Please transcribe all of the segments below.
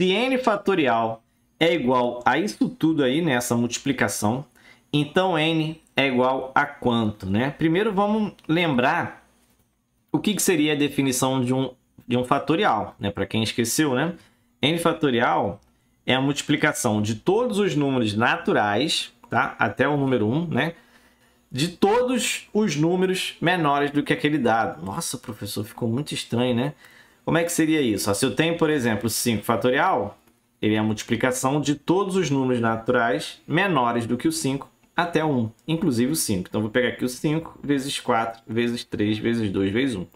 Se n fatorial é igual a isso tudo aí, né, multiplicação, então n é igual a quanto, né? Primeiro vamos lembrar o que, que seria a definição de um, de um fatorial, né? Para quem esqueceu, né? n fatorial é a multiplicação de todos os números naturais, tá? Até o número 1, né? de todos os números menores do que aquele dado. Nossa, professor, ficou muito estranho, né? Como é que seria isso? Se eu tenho, por exemplo, 5 fatorial, ele é a multiplicação de todos os números naturais menores do que o 5 até 1, inclusive o 5. Então, vou pegar aqui o 5 vezes 4 vezes 3 vezes 2 vezes 1.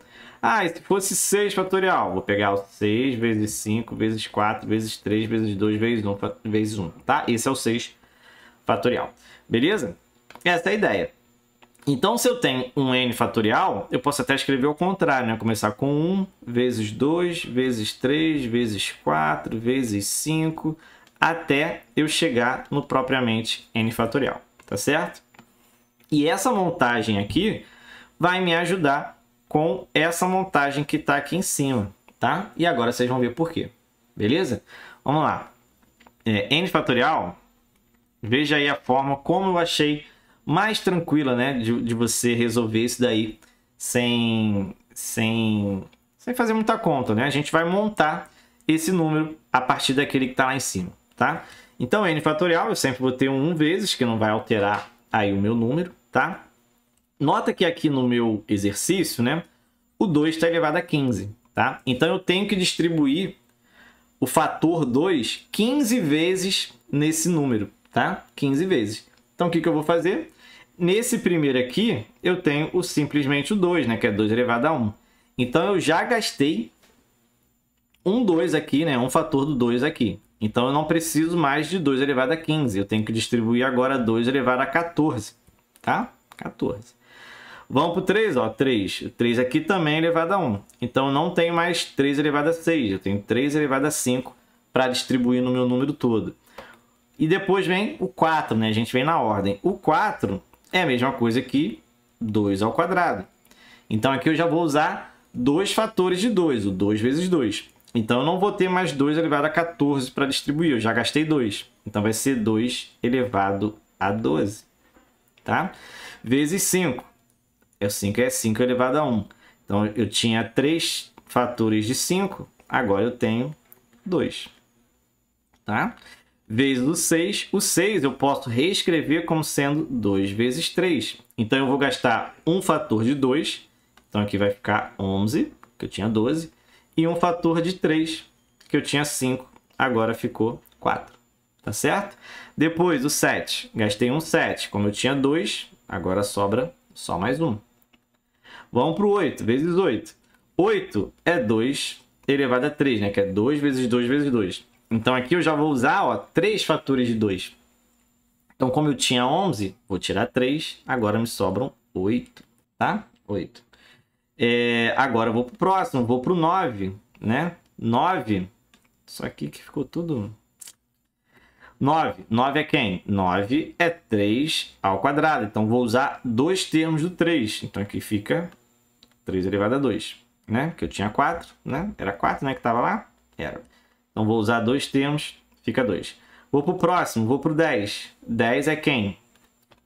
Ah, e se fosse 6 fatorial? Vou pegar o 6 vezes 5 vezes 4 vezes 3 vezes 2 vezes 1 vezes 1, tá? Esse é o 6 fatorial. Beleza? Essa é a ideia. Então, se eu tenho um n fatorial, eu posso até escrever ao contrário, né? Começar com 1 vezes 2, vezes 3, vezes 4, vezes 5, até eu chegar no propriamente n fatorial, tá certo? E essa montagem aqui vai me ajudar com essa montagem que está aqui em cima, tá? E agora vocês vão ver por quê, beleza? Vamos lá. É, n fatorial, veja aí a forma como eu achei mais tranquila, né? De, de você resolver isso daí sem, sem, sem fazer muita conta, né? A gente vai montar esse número a partir daquele que está lá em cima, tá? Então, n fatorial, eu sempre vou ter um 1 vezes, que não vai alterar aí o meu número, tá? Nota que aqui no meu exercício, né? O 2 está elevado a 15, tá? Então, eu tenho que distribuir o fator 2 15 vezes nesse número, tá? 15 vezes. Então o que, que eu vou fazer? Nesse primeiro aqui, eu tenho o, simplesmente o 2, né? que é 2 elevado a 1. Então eu já gastei um 2 aqui, né? um fator do 2 aqui. Então eu não preciso mais de 2 elevado a 15. Eu tenho que distribuir agora 2 elevado a 14. Tá? 14. Vamos para o 3, ó. 3. 3 aqui também é elevado a 1. Então eu não tenho mais 3 elevado a 6. Eu tenho 3 elevado a 5 para distribuir no meu número todo. E depois vem o 4, né? A gente vem na ordem. O 4 é a mesma coisa que 2 ao quadrado. Então aqui eu já vou usar dois fatores de 2, o 2 vezes 2. Então eu não vou ter mais 2 elevado a 14 para distribuir, eu já gastei 2. Então vai ser 2 elevado a 12, tá? Vezes 5. É 5 é 5 elevado a 1. Então eu tinha 3 fatores de 5, agora eu tenho 2, tá? vezes o 6. O 6 eu posso reescrever como sendo 2 vezes 3. Então eu vou gastar um fator de 2. Então aqui vai ficar 11, que eu tinha 12. E um fator de 3, que eu tinha 5. Agora ficou 4. Tá certo? Depois o 7. Gastei um 7. Como eu tinha 2, agora sobra só mais um. Vamos para o 8, vezes 8. 8 é 2 elevado a 3, né? Que é 2 vezes 2 vezes 2. Então aqui eu já vou usar ó, 3 fatores de 2. Então como eu tinha 11, vou tirar 3. Agora me sobram 8, tá? 8. É, agora eu vou para o próximo, vou para o 9, né? 9. Só aqui que ficou tudo... 9. 9 é quem? 9 é 3 ao quadrado. Então, vou usar dois termos do 3. Então, aqui fica 3 elevado a 2, né? Né? né? Que eu tinha 4, né? Era 4, né? Que estava lá? Era. Então vou usar dois termos, fica 2. Vou para o próximo, vou para o 10. 10 é quem?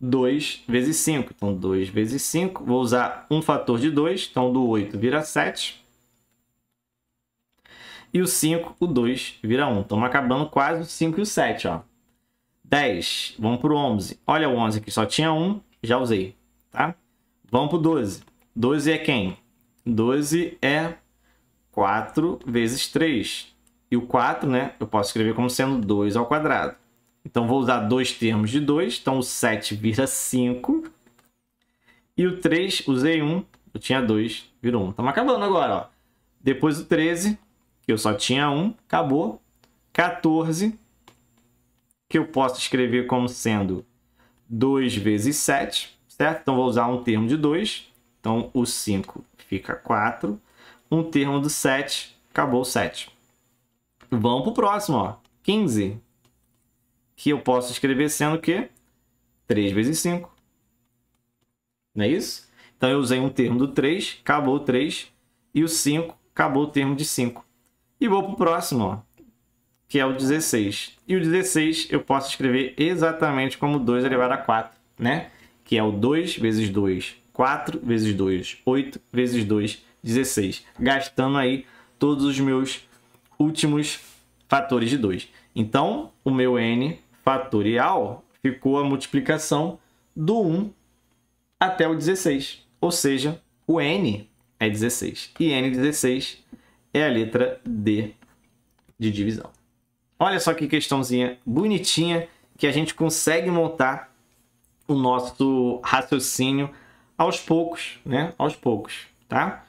2 vezes 5. Então 2 vezes 5, vou usar um fator de 2, então do 8 vira 7. E o 5, o 2 vira 1. Estamos acabando quase o 5 e o 7, 10, vamos para o 11. Olha o 11 aqui, só tinha 1, já usei, tá? Vamos para o 12. 12 é quem? 12 é 4 vezes 3. E o 4, né, eu posso escrever como sendo 2 ao quadrado. Então vou usar dois termos de 2, então o 7 vira 5. E o 3, usei 1, eu tinha 2, virou 1. Estamos acabando agora, ó. Depois o 13, que eu só tinha 1, acabou. 14, que eu posso escrever como sendo 2 vezes 7, certo? Então vou usar um termo de 2, então o 5 fica 4. Um termo do 7, acabou o 7. Vamos pro próximo, ó. 15. Que eu posso escrever sendo que 3 vezes 5. Não é isso? Então, eu usei um termo do 3, acabou o 3. E o 5, acabou o termo de 5. E vou pro próximo, ó. Que é o 16. E o 16 eu posso escrever exatamente como 2 elevado a 4, né? Que é o 2 vezes 2, 4 vezes 2, 8 vezes 2, 16. Gastando aí todos os meus últimos fatores de 2. Então, o meu n fatorial ficou a multiplicação do 1 até o 16. Ou seja, o n é 16. E n16 é a letra D de divisão. Olha só que questãozinha bonitinha que a gente consegue montar o nosso raciocínio aos poucos, né? Aos poucos, tá?